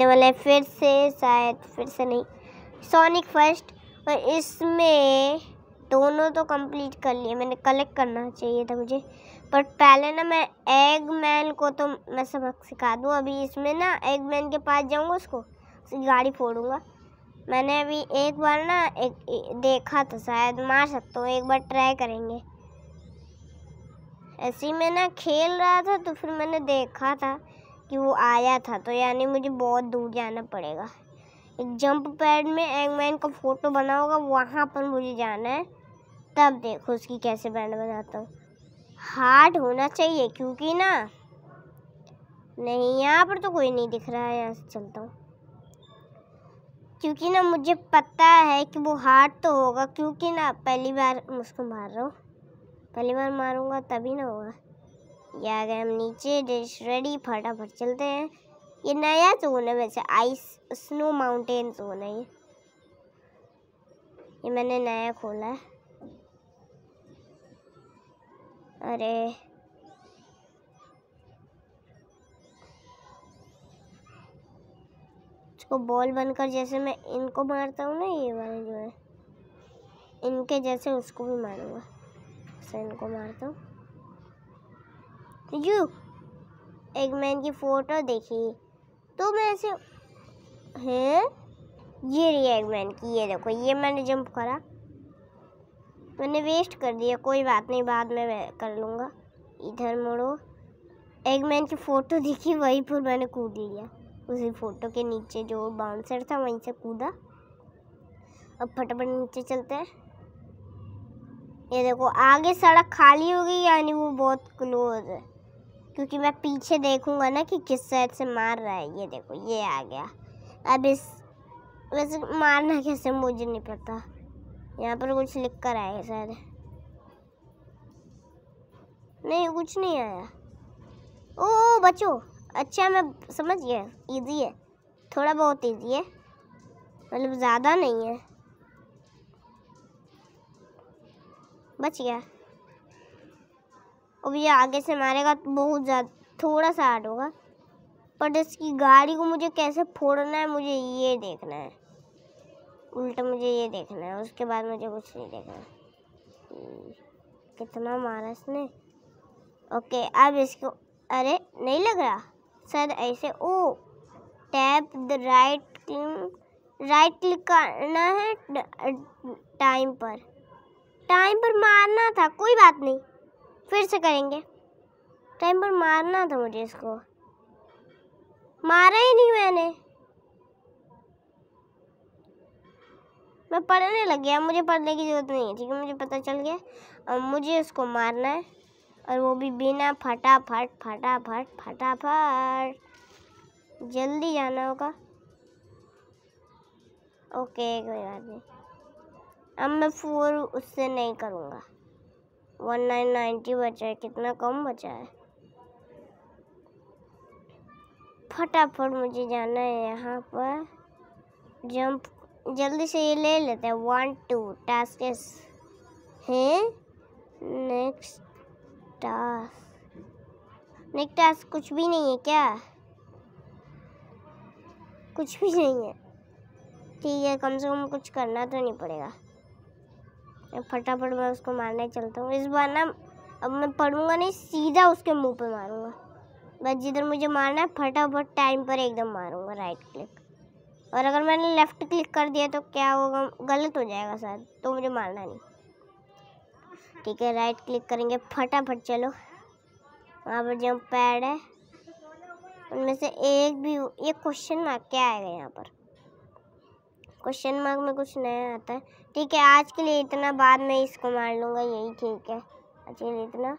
ये वाला है फिर से शायद फिर से नहीं सोनिक फर्स्ट और इसमें दोनों तो कंप्लीट कर लिए मैंने कलेक्ट करना चाहिए था मुझे पर पहले ना मैं एग मैन को तो मैं सबक सिखा दूँ अभी इसमें ना एग मैन के पास जाऊँगा उसको उसकी गाड़ी फोड़ूँगा मैंने अभी एक बार ना एक देखा था शायद मार सकता हूँ एक बार ट्राई करेंगे ऐसे ही मैं ना खेल रहा था तो फिर मैंने देखा था कि वो आया था तो यानी मुझे बहुत दूर जाना पड़ेगा एक जंप पैड में एंगमैन का फ़ोटो बना होगा वहाँ पर मुझे जाना है तब देखो उसकी कैसे बैंड बनाता हूँ हार्ड होना चाहिए क्योंकि ना नहीं यहाँ पर तो कोई नहीं दिख रहा है यहाँ से चलता हूँ क्योंकि ना मुझे पता है कि वो हार्ड तो होगा क्योंकि ना पहली बार मुझको मार रहा हूँ पहली बार मारूंगा तभी ना होगा ये आ गए हम नीचे डिश रेडी फटाफट चलते हैं ये नया जोन है वैसे आइस स्नो माउंटेन जोन है ये ये मैंने नया खोला है अरे इसको बॉल बनकर जैसे मैं इनको मारता हूँ ना ये वाले जो है इनके जैसे उसको भी मारूंगा जैसे इनको मारता हूँ यू एगमैन की फ़ोटो देखी तो मैं ऐसे हैं ये रही एगमैन की ये देखो ये मैंने जंप करा मैंने वेस्ट कर दिया कोई बात नहीं बाद में मैं कर लूँगा इधर मोड़ो एगमैन की फ़ोटो देखी वहीं पर मैंने कूद लिया उसी फ़ोटो के नीचे जो बाउंसर था वहीं से कूदा अब फटाफट नीचे चलते हैं ये देखो आगे सड़क खाली हो गई यानी वो बहुत क्लोज है क्योंकि मैं पीछे देखूंगा ना कि किस साइड से मार रहा है ये देखो ये आ गया अब इस वैसे मारना कैसे मुझे नहीं पता यहाँ पर कुछ लिख कर आया शायद नहीं कुछ नहीं आया ओ, ओ बचो अच्छा मैं समझ गया इजी है थोड़ा बहुत इजी है मतलब ज़्यादा नहीं है बच गया अब ये आगे से मारेगा तो बहुत ज़्यादा थोड़ा सा हार्ड होगा पर इसकी गाड़ी को मुझे कैसे फोड़ना है मुझे ये देखना है उल्टा मुझे ये देखना है उसके बाद मुझे कुछ नहीं देखना हम्म, कितना मारा इसने ओके अब इसको अरे नहीं लग रहा शायद ऐसे ओ tap the right click right click करना है टाइम पर टाइम पर मारना था कोई बात नहीं फिर से करेंगे टाइम पर मारना था मुझे इसको मारा ही नहीं मैंने मैं पढ़ने लग गया मुझे पढ़ने की ज़रूरत नहीं है ठीक है मुझे पता चल गया और मुझे उसको मारना है और वो भी बिना फटाफट फटाफट फटाफट जल्दी जाना होगा ओके कोई बात नहीं अब मैं फोर उससे नहीं करूँगा वन नाइन नाइन्टी बचा है कितना कम बचा है फटाफट मुझे जाना है यहाँ पर जंप जल्दी से ये ले लेते हैं वन टू टास्क हैं नेक्स्ट टास्क नेक्स्ट टास्क कुछ भी नहीं है क्या कुछ भी नहीं है ठीक है कम से कम कुछ करना तो नहीं पड़ेगा फटाफट मैं उसको मारने चलता हूँ इस बार ना अब मैं पढ़ूंगा नहीं सीधा उसके मुंह पे मारूंगा बस जिधर मुझे मारना है फटाफट टाइम पर एकदम मारूंगा राइट क्लिक और अगर मैंने लेफ़्ट क्लिक कर दिया तो क्या होगा गलत हो जाएगा शायद तो मुझे मारना नहीं ठीक है राइट क्लिक करेंगे फटाफट चलो वहाँ पर जो पैड है उनमें से एक भी ये क्वेश्चन मार्क क्या आएगा यहाँ पर क्वेश्चन मार्क में कुछ नया आता है ठीक है आज के लिए इतना बाद में इसको मार लूँगा यही ठीक है आज के लिए इतना